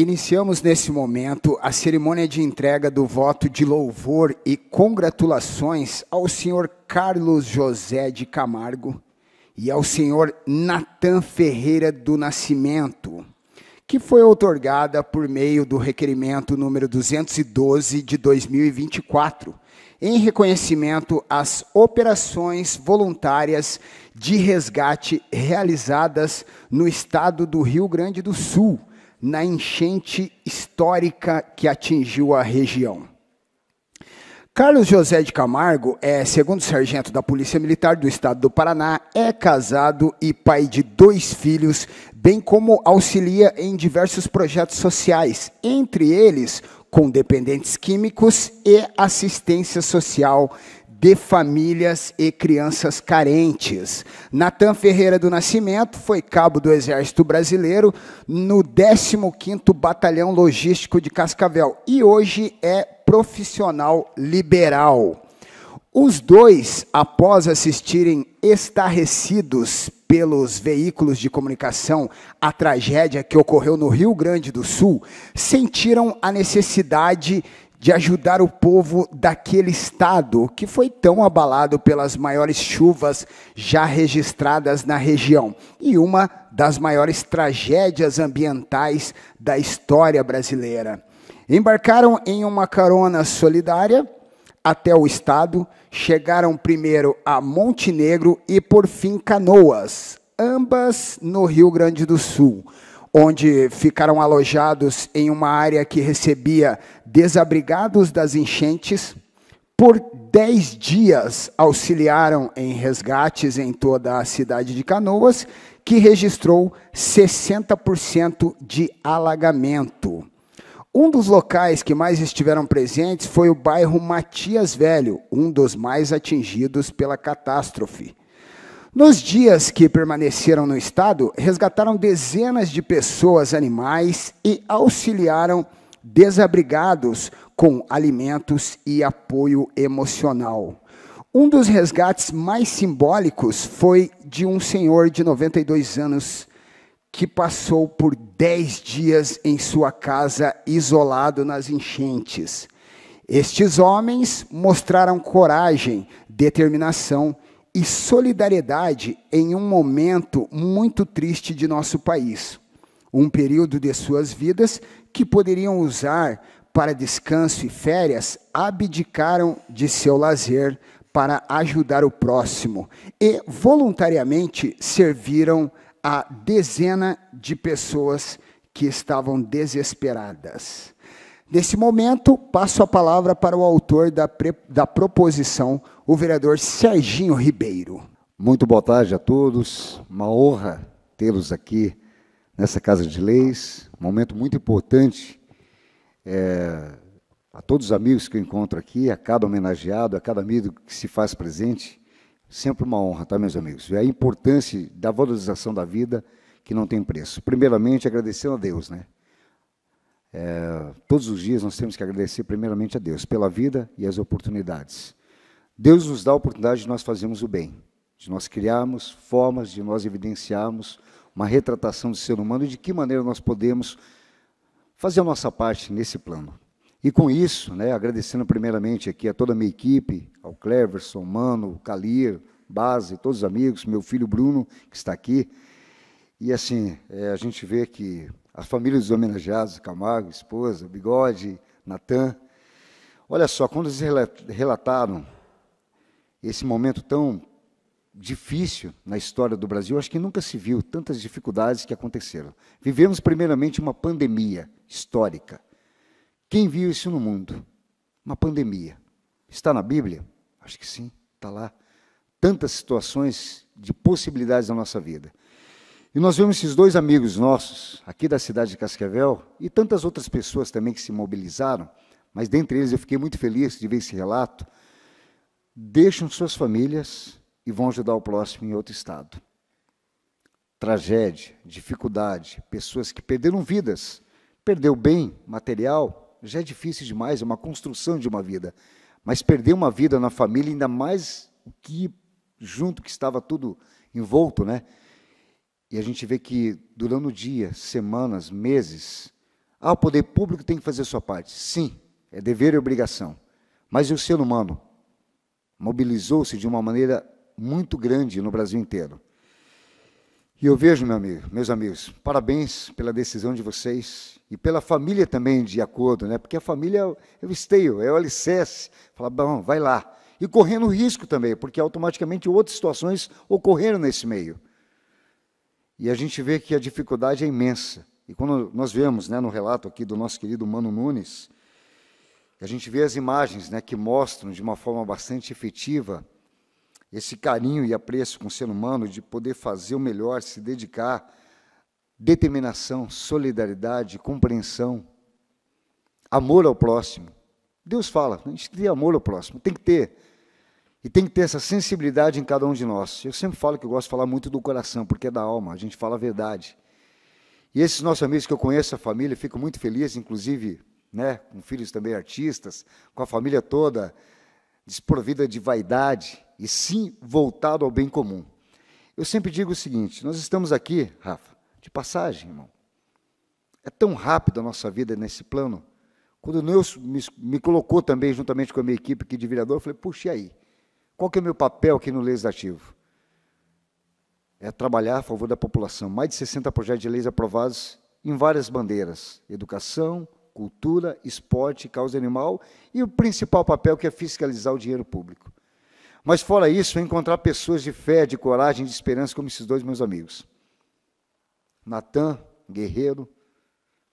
Iniciamos nesse momento a cerimônia de entrega do voto de louvor e congratulações ao senhor Carlos José de Camargo e ao senhor Natan Ferreira do Nascimento, que foi outorgada por meio do requerimento número 212 de 2024, em reconhecimento às operações voluntárias de resgate realizadas no estado do Rio Grande do Sul na enchente histórica que atingiu a região. Carlos José de Camargo é segundo sargento da Polícia Militar do Estado do Paraná, é casado e pai de dois filhos, bem como auxilia em diversos projetos sociais, entre eles com dependentes químicos e assistência social de famílias e crianças carentes. Natan Ferreira do Nascimento foi cabo do Exército Brasileiro no 15º Batalhão Logístico de Cascavel e hoje é profissional liberal. Os dois, após assistirem estarrecidos pelos veículos de comunicação à tragédia que ocorreu no Rio Grande do Sul, sentiram a necessidade de ajudar o povo daquele estado que foi tão abalado pelas maiores chuvas já registradas na região e uma das maiores tragédias ambientais da história brasileira. Embarcaram em uma carona solidária até o estado, chegaram primeiro a Montenegro e por fim Canoas, ambas no Rio Grande do Sul onde ficaram alojados em uma área que recebia desabrigados das enchentes. Por dez dias auxiliaram em resgates em toda a cidade de Canoas, que registrou 60% de alagamento. Um dos locais que mais estiveram presentes foi o bairro Matias Velho, um dos mais atingidos pela catástrofe. Nos dias que permaneceram no estado, resgataram dezenas de pessoas, animais e auxiliaram desabrigados com alimentos e apoio emocional. Um dos resgates mais simbólicos foi de um senhor de 92 anos que passou por 10 dias em sua casa isolado nas enchentes. Estes homens mostraram coragem, determinação e e solidariedade em um momento muito triste de nosso país, um período de suas vidas que poderiam usar para descanso e férias, abdicaram de seu lazer para ajudar o próximo e voluntariamente serviram a dezena de pessoas que estavam desesperadas. Nesse momento, passo a palavra para o autor da, pre, da proposição, o vereador Serginho Ribeiro. Muito boa tarde a todos. Uma honra tê-los aqui nessa Casa de Leis. Momento muito importante. É, a todos os amigos que eu encontro aqui, a cada homenageado, a cada amigo que se faz presente. Sempre uma honra, tá, meus amigos? E é a importância da valorização da vida que não tem preço. Primeiramente, agradecendo a Deus, né? É, todos os dias nós temos que agradecer primeiramente a Deus pela vida e as oportunidades. Deus nos dá a oportunidade de nós fazermos o bem, de nós criarmos formas, de nós evidenciarmos uma retratação do ser humano e de que maneira nós podemos fazer a nossa parte nesse plano. E com isso, né, agradecendo primeiramente aqui a toda a minha equipe, ao Cleverson, Mano, Calir, Base, todos os amigos, meu filho Bruno, que está aqui. E assim, é, a gente vê que a família dos homenageados, Camargo, esposa, Bigode, Natan. Olha só, quando eles relataram esse momento tão difícil na história do Brasil, acho que nunca se viu tantas dificuldades que aconteceram. Vivemos, primeiramente, uma pandemia histórica. Quem viu isso no mundo? Uma pandemia. Está na Bíblia? Acho que sim, está lá. Tantas situações de possibilidades na nossa vida. E nós vemos esses dois amigos nossos, aqui da cidade de Cascavel, e tantas outras pessoas também que se mobilizaram, mas dentre eles eu fiquei muito feliz de ver esse relato, deixam suas famílias e vão ajudar o próximo em outro estado. Tragédia, dificuldade, pessoas que perderam vidas, perdeu bem, material, já é difícil demais, é uma construção de uma vida. Mas perder uma vida na família, ainda mais o que junto que estava tudo envolto, né? E a gente vê que, durante o dia, semanas, meses, ah, o poder público tem que fazer a sua parte. Sim, é dever e obrigação. Mas o ser humano mobilizou-se de uma maneira muito grande no Brasil inteiro. E eu vejo, meu amigo, meus amigos, parabéns pela decisão de vocês e pela família também de acordo, né? Porque a família é o é esteio, é o alicerce. Fala, bom, vai lá. E correndo risco também, porque automaticamente outras situações ocorreram nesse meio. E a gente vê que a dificuldade é imensa. E quando nós vemos, né, no relato aqui do nosso querido Mano Nunes, a gente vê as imagens, né, que mostram de uma forma bastante efetiva esse carinho e apreço com o ser humano de poder fazer o melhor, se dedicar, determinação, solidariedade, compreensão, amor ao próximo. Deus fala, a gente tem amor ao próximo, tem que ter e tem que ter essa sensibilidade em cada um de nós. Eu sempre falo que eu gosto de falar muito do coração, porque é da alma, a gente fala a verdade. E esses nossos amigos que eu conheço, a família, fico muito feliz, inclusive, né, com filhos também artistas, com a família toda desprovida de vaidade e sim voltado ao bem comum. Eu sempre digo o seguinte: nós estamos aqui, Rafa, de passagem, irmão. É tão rápido a nossa vida nesse plano. Quando o Neus me, me colocou também, juntamente com a minha equipe aqui de vereador, eu falei: puxa, e aí? Qual que é o meu papel aqui no Legislativo? É trabalhar a favor da população. Mais de 60 projetos de leis aprovados em várias bandeiras: educação, cultura, esporte, causa animal e o principal papel que é fiscalizar o dinheiro público. Mas fora isso, é encontrar pessoas de fé, de coragem, de esperança, como esses dois meus amigos. Natan, guerreiro,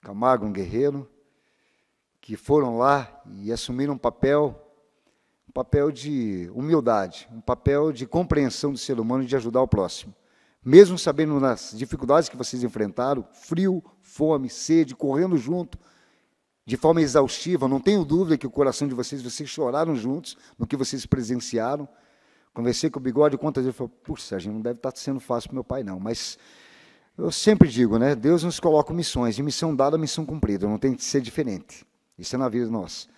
Camargo, um guerreiro, que foram lá e assumiram um papel papel de humildade, um papel de compreensão do ser humano e de ajudar o próximo. Mesmo sabendo das dificuldades que vocês enfrentaram, frio, fome, sede, correndo junto, de forma exaustiva, não tenho dúvida que o coração de vocês, vocês choraram juntos no que vocês presenciaram. Conversei com o Bigode quantas vezes, falou, puxa, Serginho, não deve estar sendo fácil para meu pai, não. Mas eu sempre digo, né, Deus nos coloca missões, e missão dada, missão cumprida, não tem que ser diferente. Isso é na vida nossa.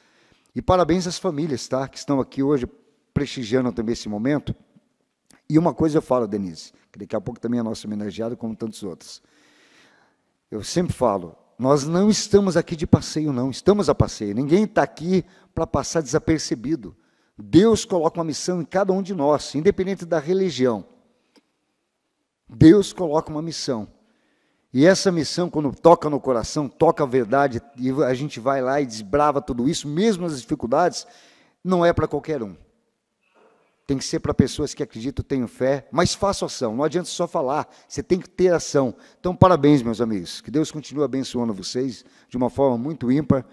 E parabéns às famílias, tá? Que estão aqui hoje prestigiando também esse momento. E uma coisa eu falo, Denise, que daqui a pouco também é nosso homenageado, como tantos outros. Eu sempre falo, nós não estamos aqui de passeio, não. Estamos a passeio. Ninguém está aqui para passar desapercebido. Deus coloca uma missão em cada um de nós, independente da religião. Deus coloca uma missão. E essa missão, quando toca no coração, toca a verdade, e a gente vai lá e desbrava tudo isso, mesmo as dificuldades, não é para qualquer um. Tem que ser para pessoas que acreditam, tenham fé, mas façam ação. Não adianta só falar, você tem que ter ação. Então, parabéns, meus amigos. Que Deus continue abençoando vocês de uma forma muito ímpar.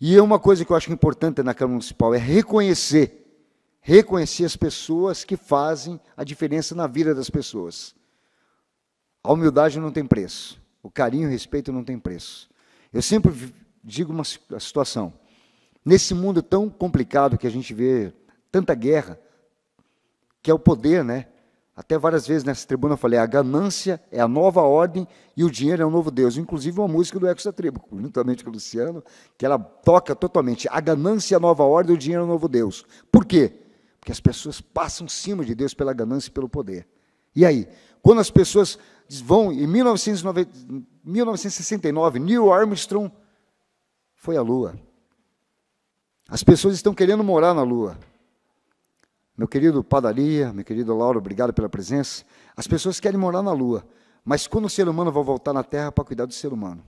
E é uma coisa que eu acho importante na Câmara Municipal é reconhecer, reconhecer as pessoas que fazem a diferença na vida das pessoas. A humildade não tem preço. O carinho e o respeito não tem preço. Eu sempre digo uma situação. Nesse mundo tão complicado que a gente vê tanta guerra, que é o poder, né? Até várias vezes nessa tribuna eu falei, a ganância é a nova ordem e o dinheiro é o novo Deus. Inclusive uma música do Ecos da Tribo, juntamente com o Luciano, que ela toca totalmente. A ganância é a nova ordem, o dinheiro é o novo Deus. Por quê? Porque as pessoas passam cima de Deus pela ganância e pelo poder. E aí? Quando as pessoas vão, em 1969, Neil Armstrong foi à Lua. As pessoas estão querendo morar na Lua. Meu querido Padaria, meu querido Laura, obrigado pela presença. As pessoas querem morar na Lua, mas quando o ser humano vai voltar na Terra para cuidar do ser humano?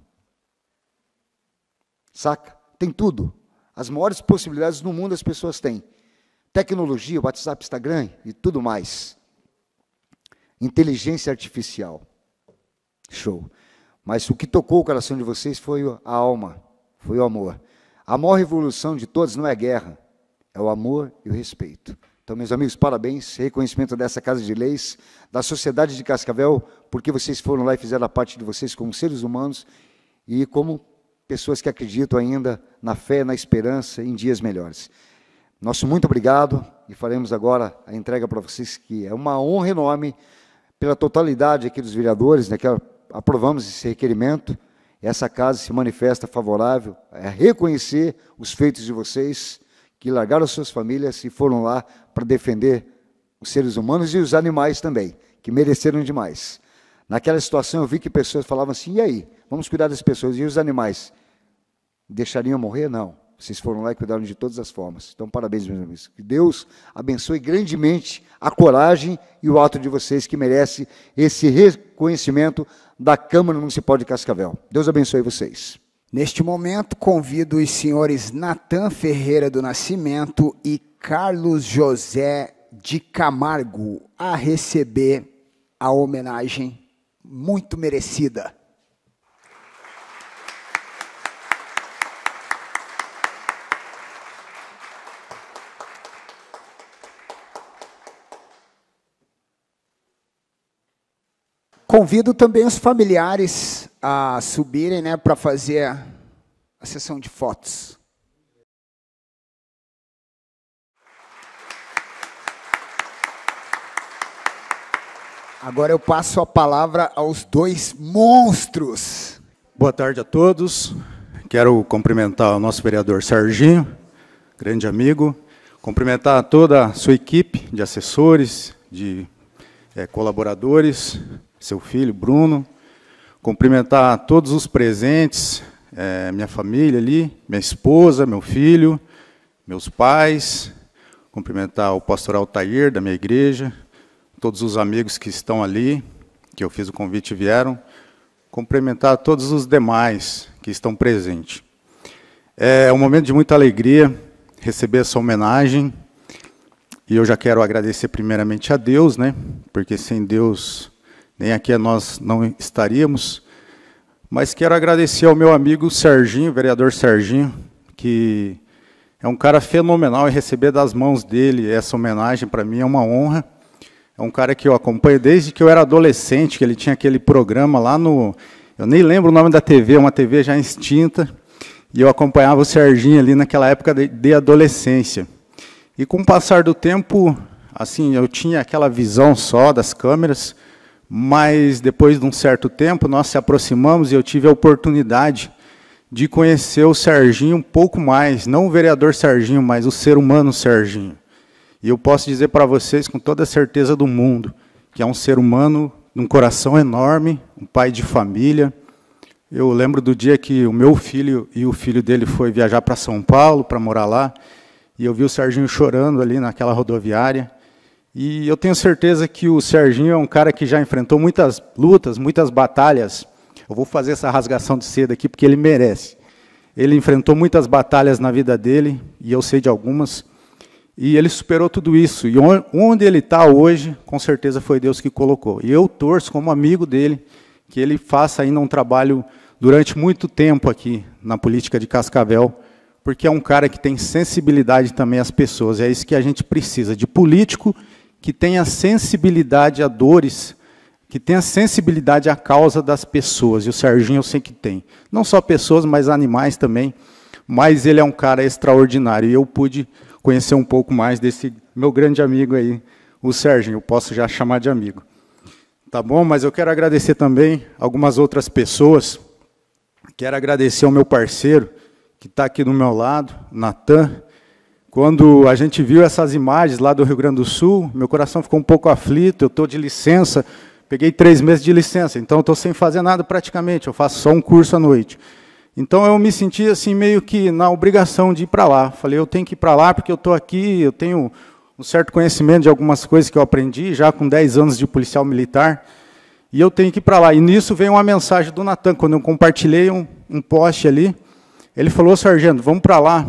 Saca? Tem tudo. As maiores possibilidades no mundo as pessoas têm. Tecnologia, WhatsApp, Instagram e tudo mais. Inteligência artificial. Show. Mas o que tocou o coração de vocês foi a alma, foi o amor. A maior revolução de todas não é guerra, é o amor e o respeito. Então, meus amigos, parabéns, reconhecimento dessa Casa de Leis, da Sociedade de Cascavel, porque vocês foram lá e fizeram a parte de vocês como seres humanos e como pessoas que acreditam ainda na fé, na esperança, em dias melhores. Nosso muito obrigado e faremos agora a entrega para vocês, que é uma honra enorme pela totalidade aqui dos vereadores, né, que aprovamos esse requerimento, essa casa se manifesta favorável a reconhecer os feitos de vocês, que largaram suas famílias e foram lá para defender os seres humanos e os animais também, que mereceram demais. Naquela situação eu vi que pessoas falavam assim: e aí? Vamos cuidar das pessoas e os animais? Deixariam morrer? Não. Vocês foram lá e cuidaram de todas as formas. Então, parabéns, meus amigos. Que Deus abençoe grandemente a coragem e o ato de vocês que merece esse reconhecimento da Câmara Municipal de Cascavel. Deus abençoe vocês. Neste momento, convido os senhores Natan Ferreira do Nascimento e Carlos José de Camargo a receber a homenagem muito merecida. Convido também os familiares a subirem né, para fazer a sessão de fotos. Agora eu passo a palavra aos dois monstros. Boa tarde a todos. Quero cumprimentar o nosso vereador Serginho, grande amigo. Cumprimentar toda a sua equipe de assessores, de é, colaboradores, seu filho, Bruno, cumprimentar todos os presentes, é, minha família ali, minha esposa, meu filho, meus pais, cumprimentar o pastor Altair da minha igreja, todos os amigos que estão ali, que eu fiz o convite e vieram, cumprimentar todos os demais que estão presentes. É um momento de muita alegria receber essa homenagem. E eu já quero agradecer primeiramente a Deus, né? Porque sem Deus nem aqui nós não estaríamos. Mas quero agradecer ao meu amigo Serginho, vereador Serginho, que é um cara fenomenal e receber das mãos dele essa homenagem para mim é uma honra. É um cara que eu acompanho desde que eu era adolescente, que ele tinha aquele programa lá no. Eu nem lembro o nome da TV, é uma TV já extinta. E eu acompanhava o Serginho ali naquela época de, de adolescência. E com o passar do tempo, assim, eu tinha aquela visão só das câmeras, mas depois de um certo tempo nós se aproximamos e eu tive a oportunidade de conhecer o Serginho um pouco mais, não o vereador Serginho, mas o ser humano Serginho. E eu posso dizer para vocês com toda a certeza do mundo que é um ser humano de um coração enorme, um pai de família. Eu lembro do dia que o meu filho e o filho dele foi viajar para São Paulo para morar lá, e eu vi o Serginho chorando ali naquela rodoviária. E eu tenho certeza que o Serginho é um cara que já enfrentou muitas lutas, muitas batalhas. Eu vou fazer essa rasgação de seda aqui porque ele merece. Ele enfrentou muitas batalhas na vida dele, e eu sei de algumas, e ele superou tudo isso. E onde ele está hoje, com certeza foi Deus que colocou. E eu torço, como amigo dele, que ele faça ainda um trabalho durante muito tempo aqui na política de Cascavel, porque é um cara que tem sensibilidade também às pessoas. É isso que a gente precisa, de político que tenha sensibilidade a dores, que tenha sensibilidade à causa das pessoas. E o Serginho eu sei que tem. Não só pessoas, mas animais também. Mas ele é um cara extraordinário. E eu pude conhecer um pouco mais desse meu grande amigo aí, o Serginho. Eu posso já chamar de amigo. Tá bom? Mas eu quero agradecer também algumas outras pessoas. Quero agradecer ao meu parceiro, que está aqui do meu lado, Natan, quando a gente viu essas imagens lá do Rio Grande do Sul, meu coração ficou um pouco aflito. Eu estou de licença, peguei três meses de licença, então estou sem fazer nada praticamente. Eu faço só um curso à noite. Então eu me senti assim meio que na obrigação de ir para lá. Falei, eu tenho que ir para lá porque eu estou aqui, eu tenho um certo conhecimento de algumas coisas que eu aprendi já com 10 anos de policial militar, e eu tenho que ir para lá. E nisso veio uma mensagem do Natan, quando eu compartilhei um, um post ali, ele falou, sargento, vamos para lá.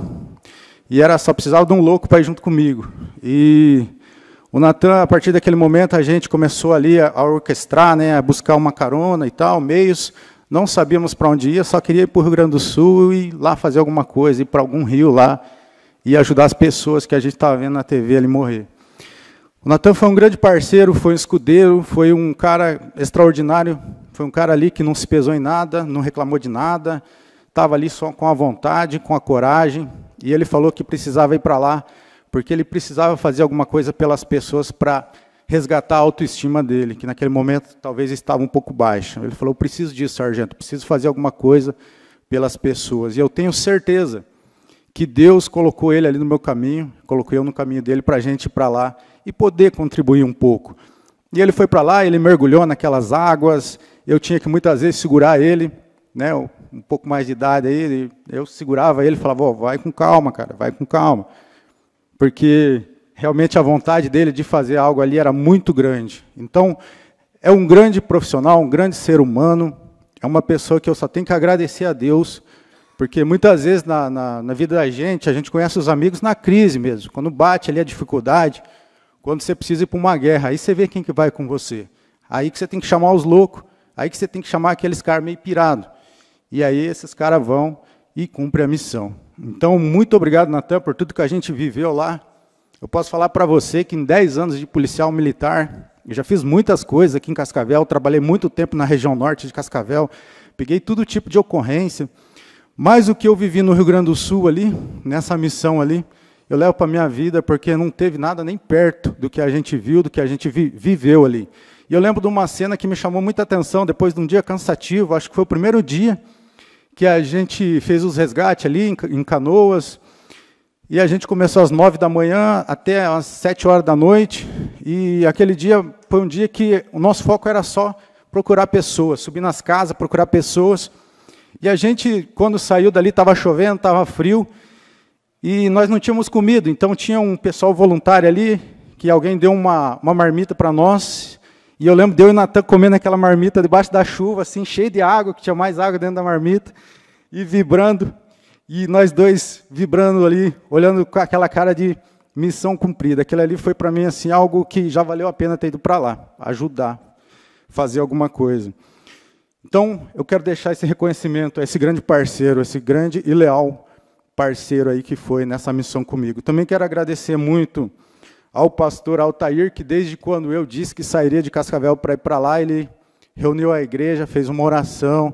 E era só precisava de um louco para ir junto comigo. E o Natan, a partir daquele momento, a gente começou ali a, orquestrar, né, a buscar uma carona e tal, meios. Não sabíamos para onde ia, só queria ir para o Rio Grande do Sul e lá fazer alguma coisa, ir para algum rio lá e ajudar as pessoas que a gente estava vendo na TV ali morrer. O Natan foi um grande parceiro, foi um escudeiro, foi um cara extraordinário, foi um cara ali que não se pesou em nada, não reclamou de nada, estava ali só com a vontade, com a coragem, e ele falou que precisava ir para lá porque ele precisava fazer alguma coisa pelas pessoas para resgatar a autoestima dele, que naquele momento talvez estava um pouco baixa. Ele falou: "Preciso disso, sargento, preciso fazer alguma coisa pelas pessoas". E eu tenho certeza que Deus colocou ele ali no meu caminho, colocou eu no caminho dele para a gente ir para lá e poder contribuir um pouco. E ele foi para lá, ele mergulhou naquelas águas, eu tinha que muitas vezes segurar ele, né? um pouco mais de idade aí, eu segurava ele e falava, oh, vai com calma, cara, vai com calma. Porque realmente a vontade dele de fazer algo ali era muito grande. Então, é um grande profissional, um grande ser humano, é uma pessoa que eu só tenho que agradecer a Deus, porque muitas vezes na, na, na vida da gente, a gente conhece os amigos na crise mesmo, quando bate ali a dificuldade, quando você precisa ir para uma guerra, aí você vê quem que vai com você. Aí que você tem que chamar os loucos, aí que você tem que chamar aqueles caras meio pirados. E aí esses caras vão e cumprem a missão. Então, muito obrigado, Natan, por tudo que a gente viveu lá. Eu posso falar para você que em 10 anos de policial militar, eu já fiz muitas coisas aqui em Cascavel, trabalhei muito tempo na região norte de Cascavel, peguei todo tipo de ocorrência. Mas o que eu vivi no Rio Grande do Sul ali, nessa missão ali, eu levo para minha vida porque não teve nada nem perto do que a gente viu, do que a gente vi viveu ali. E eu lembro de uma cena que me chamou muita atenção depois de um dia cansativo, acho que foi o primeiro dia que a gente fez os resgates ali em Canoas, e a gente começou às nove da manhã até às sete horas da noite, e aquele dia foi um dia que o nosso foco era só procurar pessoas, subir nas casas, procurar pessoas, e a gente, quando saiu dali, estava chovendo, estava frio, e nós não tínhamos comido, então tinha um pessoal voluntário ali, que alguém deu uma, uma marmita para nós, e eu lembro de eu e Natan comendo aquela marmita debaixo da chuva, assim, cheio de água, que tinha mais água dentro da marmita, e vibrando. E nós dois vibrando ali, olhando com aquela cara de missão cumprida. Aquilo ali foi para mim assim algo que já valeu a pena ter ido para lá, ajudar, fazer alguma coisa. Então, eu quero deixar esse reconhecimento a esse grande parceiro, esse grande e leal parceiro aí que foi nessa missão comigo. Também quero agradecer muito ao pastor Altair, que desde quando eu disse que sairia de Cascavel para ir para lá, ele reuniu a igreja, fez uma oração,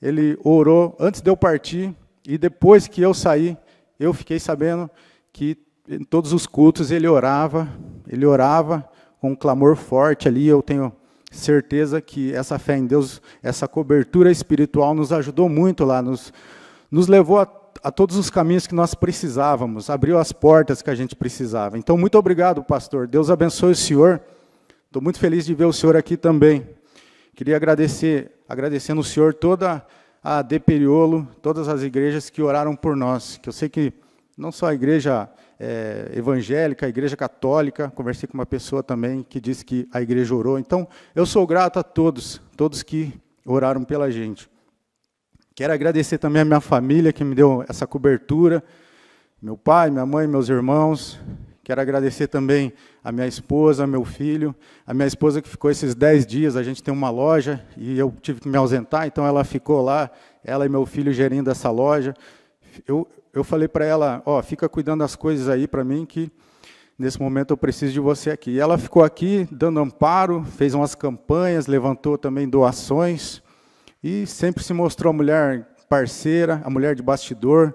ele orou antes de eu partir, e depois que eu saí, eu fiquei sabendo que em todos os cultos ele orava, ele orava com um clamor forte ali, eu tenho certeza que essa fé em Deus, essa cobertura espiritual nos ajudou muito lá, nos, nos levou a a todos os caminhos que nós precisávamos, abriu as portas que a gente precisava. Então, muito obrigado, pastor. Deus abençoe o senhor. Estou muito feliz de ver o senhor aqui também. Queria agradecer, agradecendo o senhor toda a Deperiolo, todas as igrejas que oraram por nós, que eu sei que não só a igreja é, evangélica, a igreja católica, conversei com uma pessoa também que disse que a igreja orou. Então, eu sou grato a todos, todos que oraram pela gente. Quero agradecer também a minha família que me deu essa cobertura, meu pai, minha mãe, meus irmãos. Quero agradecer também a minha esposa, meu filho, a minha esposa que ficou esses dez dias. A gente tem uma loja e eu tive que me ausentar, então ela ficou lá, ela e meu filho gerindo essa loja. Eu, eu falei para ela, ó, oh, fica cuidando das coisas aí para mim que nesse momento eu preciso de você aqui. E ela ficou aqui dando amparo, fez umas campanhas, levantou também doações. E sempre se mostrou a mulher parceira, a mulher de bastidor,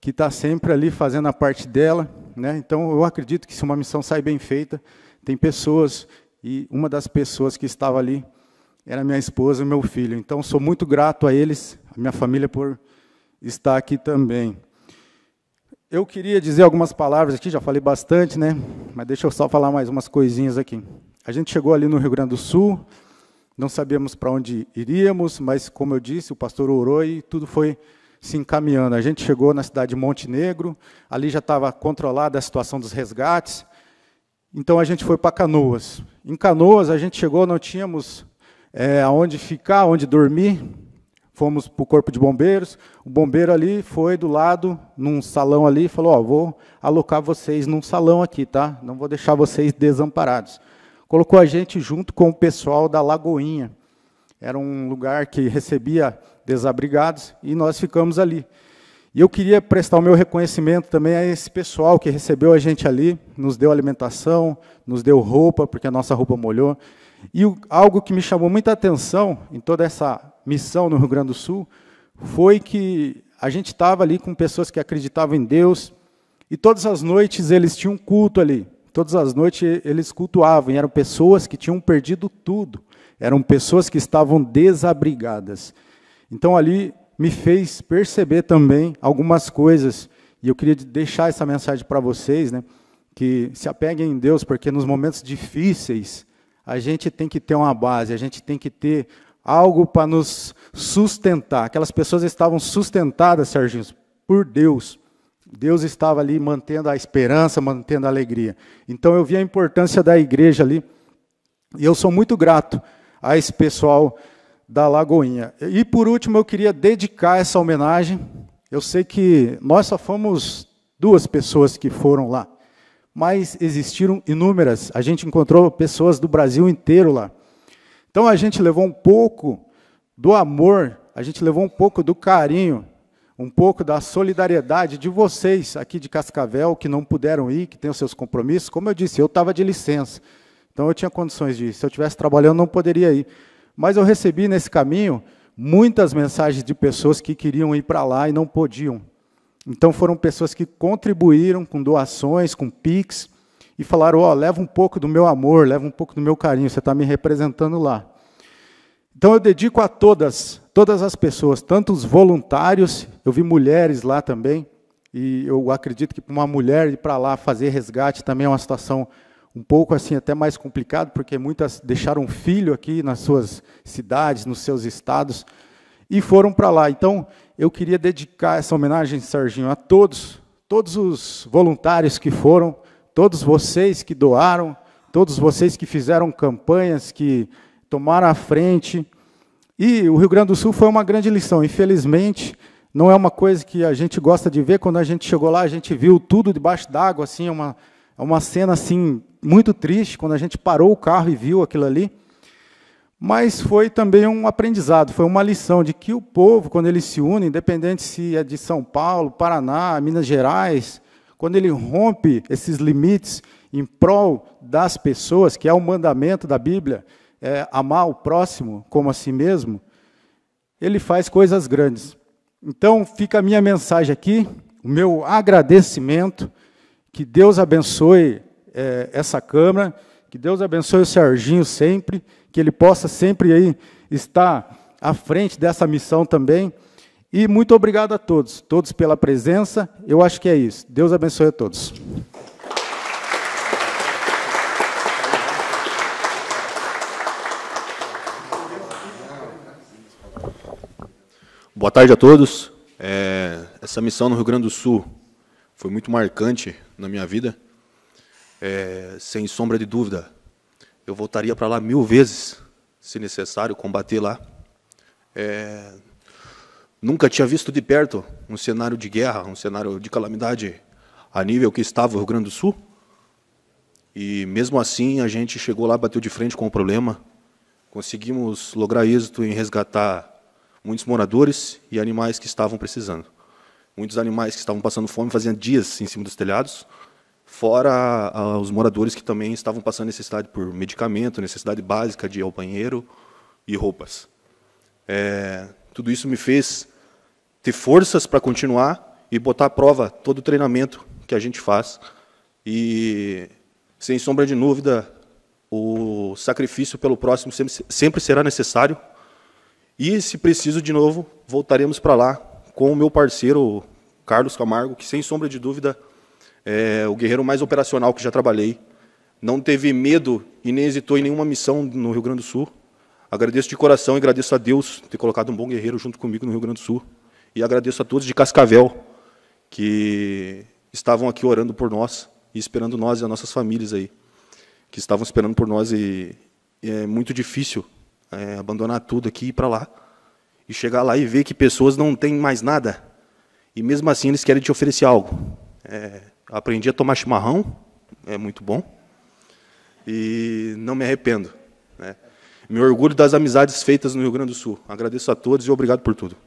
que está sempre ali fazendo a parte dela. Né? Então, eu acredito que se uma missão sai bem feita, tem pessoas, e uma das pessoas que estava ali era minha esposa e meu filho. Então, sou muito grato a eles, a minha família, por estar aqui também. Eu queria dizer algumas palavras aqui, já falei bastante, né? Mas deixa eu só falar mais umas coisinhas aqui. A gente chegou ali no Rio Grande do Sul, não sabíamos para onde iríamos, mas como eu disse, o pastor orou e tudo foi se encaminhando. A gente chegou na cidade de Montenegro, ali já estava controlada a situação dos resgates. Então a gente foi para Canoas. Em Canoas a gente chegou, não tínhamos é, aonde ficar, onde dormir. Fomos para o corpo de bombeiros. O bombeiro ali foi do lado, num salão ali, e falou: "Ó, oh, vou alocar vocês num salão aqui, tá? Não vou deixar vocês desamparados." colocou a gente junto com o pessoal da Lagoinha. Era um lugar que recebia desabrigados e nós ficamos ali. E eu queria prestar o meu reconhecimento também a esse pessoal que recebeu a gente ali, nos deu alimentação, nos deu roupa, porque a nossa roupa molhou. E algo que me chamou muita atenção em toda essa missão no Rio Grande do Sul foi que a gente estava ali com pessoas que acreditavam em Deus, e todas as noites eles tinham um culto ali. Todas as noites eles cultuavam, e eram pessoas que tinham perdido tudo, eram pessoas que estavam desabrigadas. Então ali me fez perceber também algumas coisas, e eu queria deixar essa mensagem para vocês, né? que se apeguem em Deus, porque nos momentos difíceis a gente tem que ter uma base, a gente tem que ter algo para nos sustentar. Aquelas pessoas estavam sustentadas, Serginho, por Deus. Deus estava ali mantendo a esperança, mantendo a alegria. Então eu vi a importância da igreja ali. E eu sou muito grato a esse pessoal da Lagoinha. E por último, eu queria dedicar essa homenagem. Eu sei que nós só fomos duas pessoas que foram lá, mas existiram inúmeras. A gente encontrou pessoas do Brasil inteiro lá. Então a gente levou um pouco do amor, a gente levou um pouco do carinho um pouco da solidariedade de vocês aqui de Cascavel, que não puderam ir, que têm os seus compromissos. Como eu disse, eu estava de licença, então eu tinha condições de ir. Se eu estivesse trabalhando, não poderia ir. Mas eu recebi nesse caminho muitas mensagens de pessoas que queriam ir para lá e não podiam. Então foram pessoas que contribuíram com doações, com Pix, e falaram: Ó, oh, leva um pouco do meu amor, leva um pouco do meu carinho, você está me representando lá. Então eu dedico a todas, todas as pessoas, tanto os voluntários, eu vi mulheres lá também, e eu acredito que para uma mulher ir para lá fazer resgate também é uma situação um pouco assim até mais complicado, porque muitas deixaram um filho aqui nas suas cidades, nos seus estados e foram para lá. Então, eu queria dedicar essa homenagem, Serginho, a todos, todos os voluntários que foram, todos vocês que doaram, todos vocês que fizeram campanhas, que tomaram a frente. E o Rio Grande do Sul foi uma grande lição. Infelizmente, não é uma coisa que a gente gosta de ver. Quando a gente chegou lá, a gente viu tudo debaixo d'água, assim, é uma é uma cena assim muito triste quando a gente parou o carro e viu aquilo ali. Mas foi também um aprendizado, foi uma lição de que o povo, quando ele se une, independente se é de São Paulo, Paraná, Minas Gerais, quando ele rompe esses limites em prol das pessoas, que é o mandamento da Bíblia, é, amar o próximo como a si mesmo, ele faz coisas grandes. Então, fica a minha mensagem aqui, o meu agradecimento. Que Deus abençoe é, essa Câmara, que Deus abençoe o Serginho sempre, que ele possa sempre aí estar à frente dessa missão também. E muito obrigado a todos, todos pela presença. Eu acho que é isso. Deus abençoe a todos. Boa tarde a todos. É, essa missão no Rio Grande do Sul foi muito marcante na minha vida. É, sem sombra de dúvida, eu voltaria para lá mil vezes, se necessário, combater lá. É, nunca tinha visto de perto um cenário de guerra, um cenário de calamidade a nível que estava o Rio Grande do Sul. E mesmo assim, a gente chegou lá, bateu de frente com o problema. Conseguimos lograr êxito em resgatar muitos moradores e animais que estavam precisando. Muitos animais que estavam passando fome faziam dias em cima dos telhados, fora ah, os moradores que também estavam passando necessidade por medicamento, necessidade básica de ir ao banheiro e roupas. É, tudo isso me fez ter forças para continuar e botar à prova todo o treinamento que a gente faz. E, sem sombra de dúvida, o sacrifício pelo próximo sempre será necessário, e se preciso de novo, voltaremos para lá com o meu parceiro Carlos Camargo, que sem sombra de dúvida é o guerreiro mais operacional que já trabalhei. Não teve medo e nem hesitou em nenhuma missão no Rio Grande do Sul. Agradeço de coração e agradeço a Deus ter colocado um bom guerreiro junto comigo no Rio Grande do Sul. E agradeço a todos de Cascavel que estavam aqui orando por nós e esperando nós e as nossas famílias aí, que estavam esperando por nós e, e é muito difícil é, abandonar tudo aqui e ir para lá. E chegar lá e ver que pessoas não têm mais nada. E mesmo assim eles querem te oferecer algo. É, aprendi a tomar chimarrão, é muito bom. E não me arrependo. Né? Me orgulho das amizades feitas no Rio Grande do Sul. Agradeço a todos e obrigado por tudo.